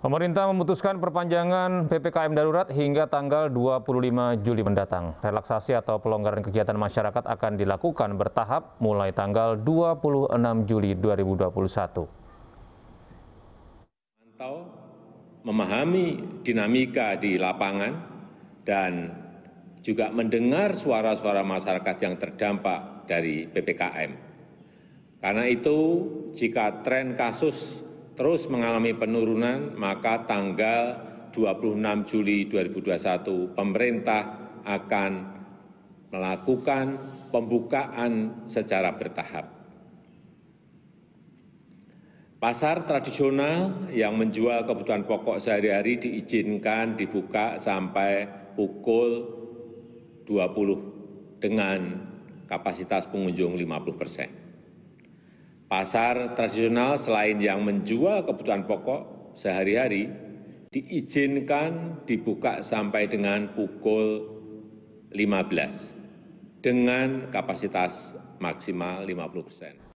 Pemerintah memutuskan perpanjangan PPKM darurat hingga tanggal 25 Juli mendatang. Relaksasi atau pelonggaran kegiatan masyarakat akan dilakukan bertahap mulai tanggal 26 Juli 2021. Mantau memahami dinamika di lapangan dan juga mendengar suara-suara masyarakat yang terdampak dari PPKM. Karena itu, jika tren kasus terus mengalami penurunan, maka tanggal 26 Juli 2021 pemerintah akan melakukan pembukaan secara bertahap. Pasar tradisional yang menjual kebutuhan pokok sehari-hari diizinkan dibuka sampai pukul 20 dengan kapasitas pengunjung 50 persen pasar tradisional selain yang menjual kebutuhan pokok sehari-hari diizinkan dibuka sampai dengan pukul 15 dengan kapasitas maksimal 50 persen.